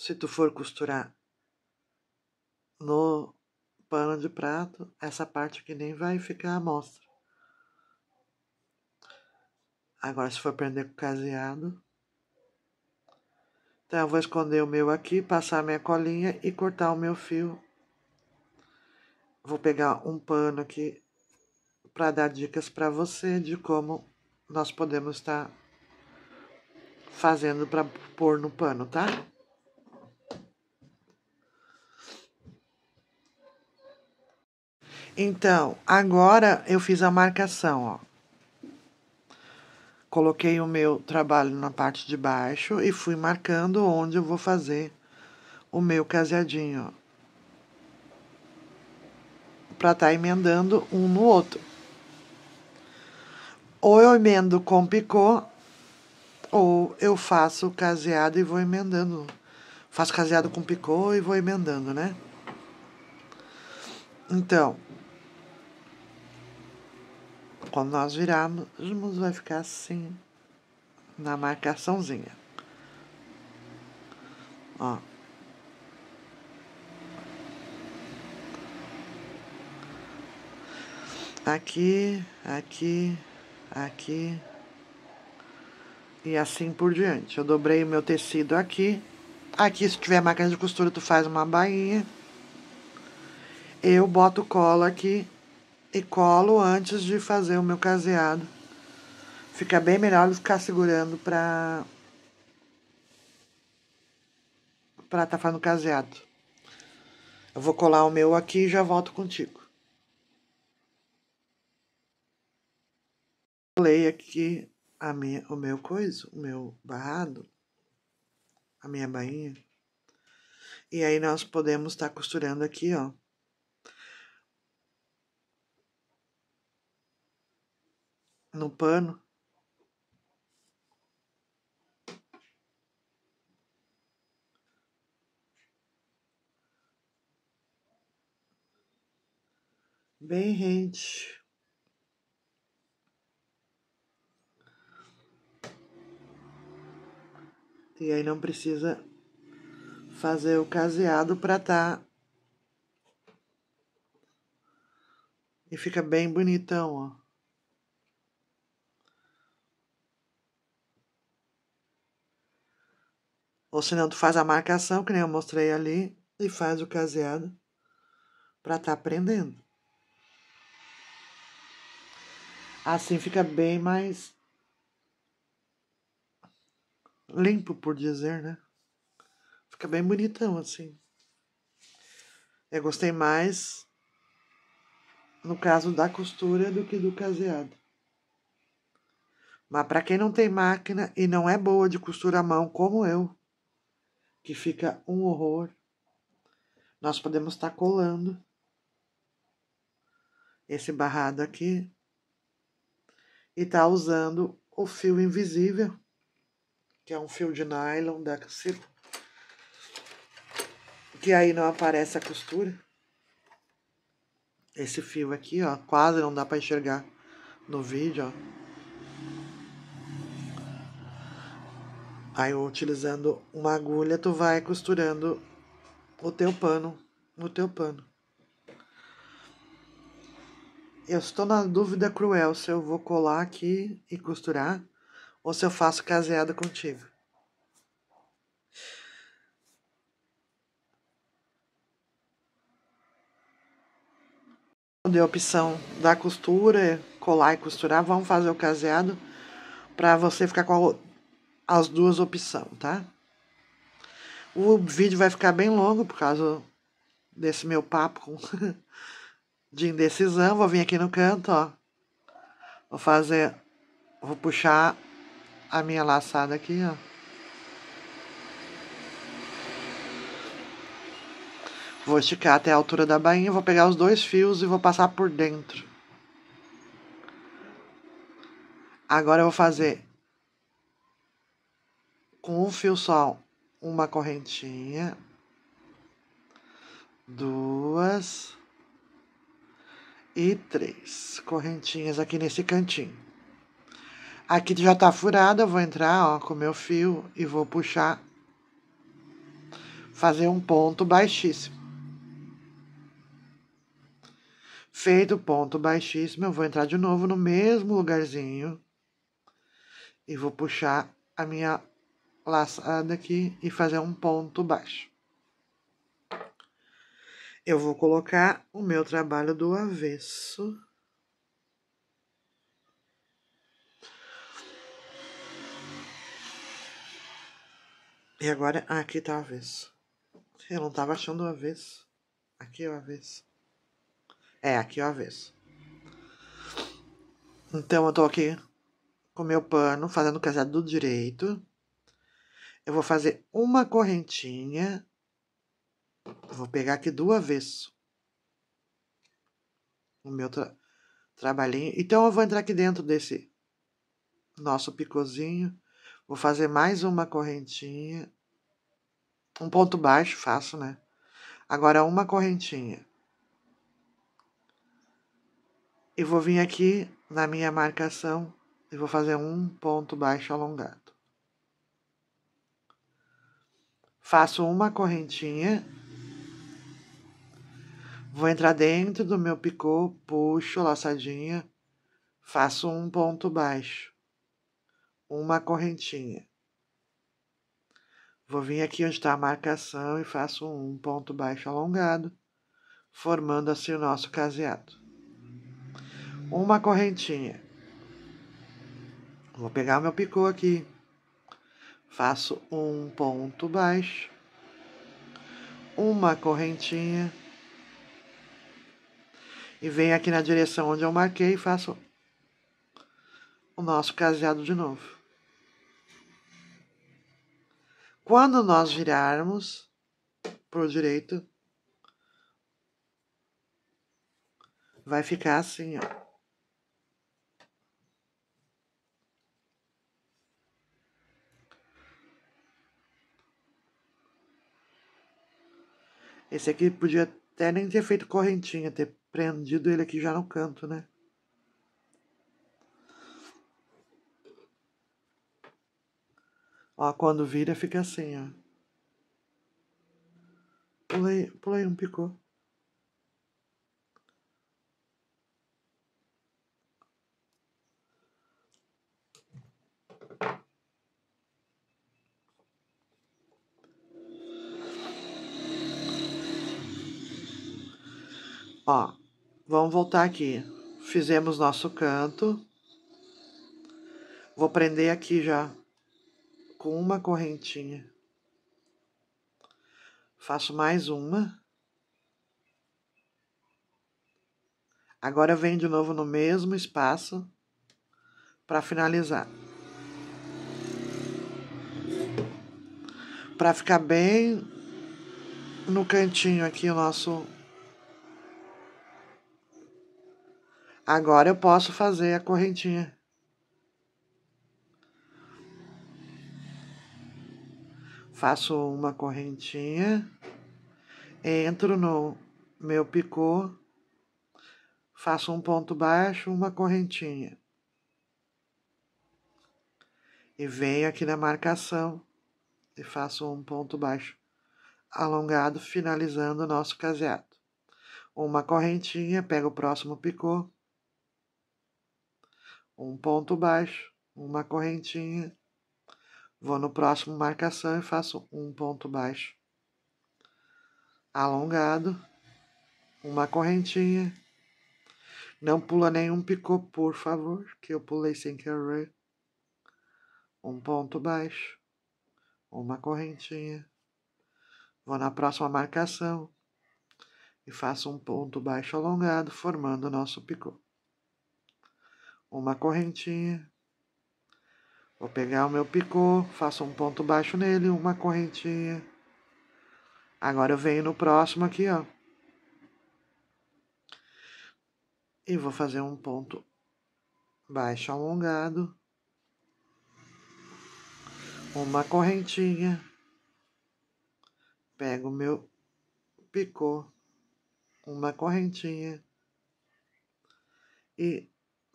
se tu for costurar no pano de prato, essa parte que nem vai ficar à mostra. Agora, se for prender com caseado, então eu vou esconder o meu aqui, passar minha colinha e cortar o meu fio. Vou pegar um pano aqui para dar dicas para você de como nós podemos estar tá fazendo para pôr no pano, tá? Então, agora eu fiz a marcação, ó. Coloquei o meu trabalho na parte de baixo e fui marcando onde eu vou fazer o meu caseadinho, ó. Pra tá emendando um no outro. Ou eu emendo com picô, ou eu faço caseado e vou emendando. Faço caseado com picô e vou emendando, né? Então, quando nós virarmos, vai ficar assim na marcaçãozinha. Ó. Aqui, aqui, aqui e assim por diante. Eu dobrei o meu tecido aqui. Aqui, se tiver máquina de costura, tu faz uma bainha. Eu boto cola aqui e colo antes de fazer o meu caseado. Fica bem melhor ficar segurando para para estar tá fazendo caseado. Eu vou colar o meu aqui e já volto contigo. Colei aqui a minha, o meu coisa, o meu barrado, a minha bainha. E aí nós podemos estar tá costurando aqui, ó. no pano. Bem rente. E aí não precisa fazer o caseado para tá. E fica bem bonitão, ó. Ou senão tu faz a marcação, que nem eu mostrei ali, e faz o caseado para estar tá prendendo. Assim fica bem mais limpo, por dizer, né? Fica bem bonitão assim. Eu gostei mais no caso da costura do que do caseado. Mas para quem não tem máquina e não é boa de costura à mão como eu, que fica um horror. Nós podemos estar colando esse barrado aqui e tá usando o fio invisível, que é um fio de nylon da que aí não aparece a costura. Esse fio aqui, ó, quase não dá para enxergar no vídeo, ó. Aí, utilizando uma agulha, tu vai costurando o teu pano no teu pano. Eu estou na dúvida cruel se eu vou colar aqui e costurar ou se eu faço caseado contigo. Dei é a opção da costura, colar e costurar. Vamos fazer o caseado para você ficar com a as duas opções, tá? O vídeo vai ficar bem longo por causa desse meu papo de indecisão. Vou vir aqui no canto, ó. Vou fazer, vou puxar a minha laçada aqui, ó. Vou esticar até a altura da bainha, vou pegar os dois fios e vou passar por dentro. Agora eu vou fazer com um fio só, uma correntinha, duas e três correntinhas aqui nesse cantinho. Aqui já tá furado eu vou entrar ó, com meu fio e vou puxar, fazer um ponto baixíssimo. Feito o ponto baixíssimo, eu vou entrar de novo no mesmo lugarzinho e vou puxar a minha laçada aqui e fazer um ponto baixo. Eu vou colocar o meu trabalho do avesso. E agora aqui tá o avesso. Eu não tava achando o avesso. Aqui é o avesso. É, aqui é o avesso. Então eu tô aqui com meu pano, fazendo o casado do direito eu vou fazer uma correntinha, vou pegar aqui do avesso o meu tra trabalhinho. Então, eu vou entrar aqui dentro desse nosso picozinho, vou fazer mais uma correntinha, um ponto baixo faço, né? Agora, uma correntinha. E vou vir aqui na minha marcação e vou fazer um ponto baixo alongado. faço uma correntinha, vou entrar dentro do meu picô, puxo laçadinha, faço um ponto baixo, uma correntinha. Vou vir aqui onde está a marcação e faço um ponto baixo alongado, formando assim o nosso caseado. Uma correntinha. Vou pegar o meu picô aqui faço um ponto baixo, uma correntinha, e venho aqui na direção onde eu marquei e faço o nosso caseado de novo. Quando nós virarmos para o direito, vai ficar assim, ó. Esse aqui podia até nem ter feito correntinha, ter prendido ele aqui já no canto, né? Ó, quando vira fica assim, ó. Pulei, pulei, um picô Ó, vamos voltar aqui. Fizemos nosso canto. Vou prender aqui já com uma correntinha. Faço mais uma. Agora vem de novo no mesmo espaço para finalizar. Para ficar bem no cantinho aqui o nosso Agora eu posso fazer a correntinha. Faço uma correntinha, entro no meu picô, faço um ponto baixo, uma correntinha. E venho aqui na marcação e faço um ponto baixo alongado, finalizando o nosso caseado. Uma correntinha, pego o próximo picô, um ponto baixo, uma correntinha. Vou no próximo marcação e faço um ponto baixo. Alongado, uma correntinha. Não pula nenhum picô, por favor, que eu pulei sem querer. Um ponto baixo, uma correntinha. Vou na próxima marcação e faço um ponto baixo alongado, formando o nosso picô uma correntinha. Vou pegar o meu picô, faço um ponto baixo nele, uma correntinha. Agora eu venho no próximo aqui, ó. E vou fazer um ponto baixo alongado. Uma correntinha. Pego o meu picô, uma correntinha. E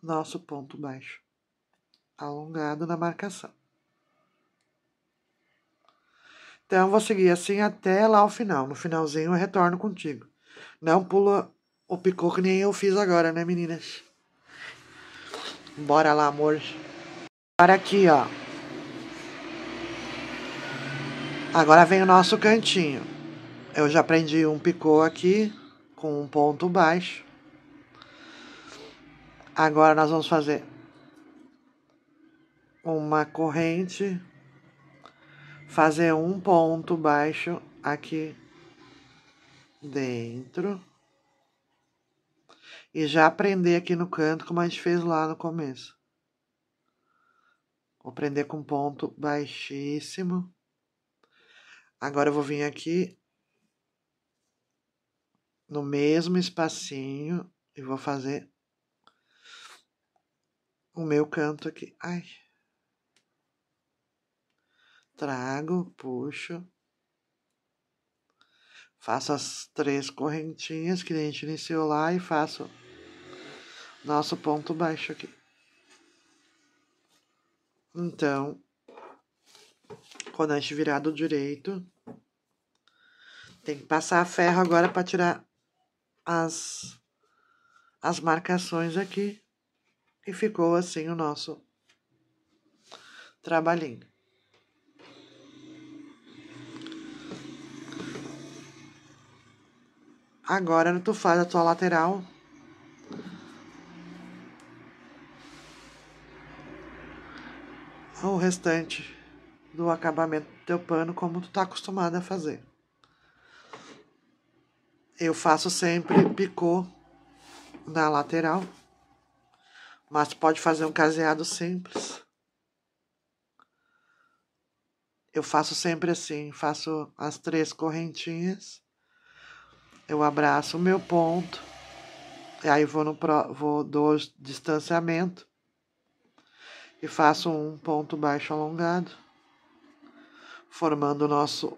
nosso ponto baixo, alongado na marcação. Então, vou seguir assim até lá o final. No finalzinho, eu retorno contigo. Não pula o picô que nem eu fiz agora, né, meninas? Bora lá, amor. Para aqui, ó. Agora vem o nosso cantinho. Eu já prendi um picô aqui com um ponto baixo. Agora nós vamos fazer uma corrente, fazer um ponto baixo aqui dentro e já prender aqui no canto como a gente fez lá no começo. Vou prender com ponto baixíssimo. Agora eu vou vir aqui no mesmo espacinho e vou fazer o meu canto aqui. Ai. Trago, puxo. Faço as três correntinhas que a gente iniciou lá e faço nosso ponto baixo aqui. Então, quando a gente virar do direito, tem que passar a ferro agora para tirar as, as marcações aqui. E ficou assim o nosso trabalhinho. Agora tu faz a tua lateral. O restante do acabamento do teu pano como tu tá acostumado a fazer. Eu faço sempre picô na lateral mas pode fazer um caseado simples. Eu faço sempre assim, faço as três correntinhas, eu abraço o meu ponto, e aí vou no pro, vou do distanciamento e faço um ponto baixo alongado, formando o nosso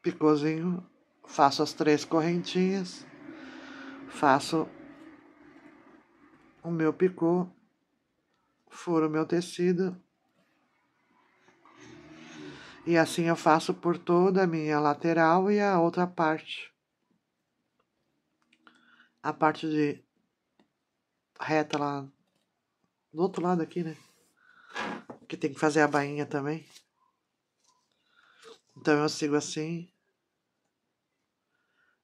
picôzinho, faço as três correntinhas, faço o meu picô, furo o meu tecido. E assim eu faço por toda a minha lateral e a outra parte. A parte de reta lá do outro lado aqui, né? Que tem que fazer a bainha também. Então eu sigo assim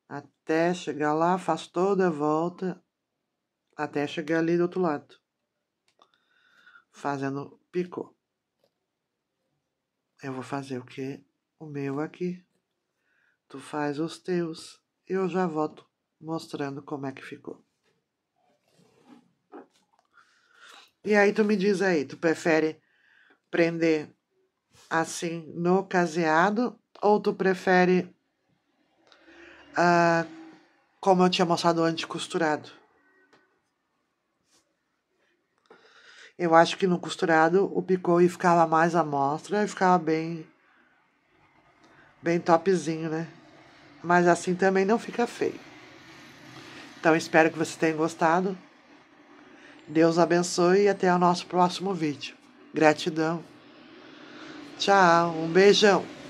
até chegar lá, faço toda a volta até chegar ali do outro lado, fazendo picô. Eu vou fazer o que? O meu aqui. Tu faz os teus e eu já volto mostrando como é que ficou. E aí tu me diz aí, tu prefere prender assim no caseado ou tu prefere ah, como eu tinha mostrado antes costurado? Eu acho que no costurado o picô ficava mais à mostra e ficava bem. bem topzinho, né? Mas assim também não fica feio. Então espero que vocês tenham gostado. Deus abençoe e até o nosso próximo vídeo. Gratidão. Tchau, um beijão.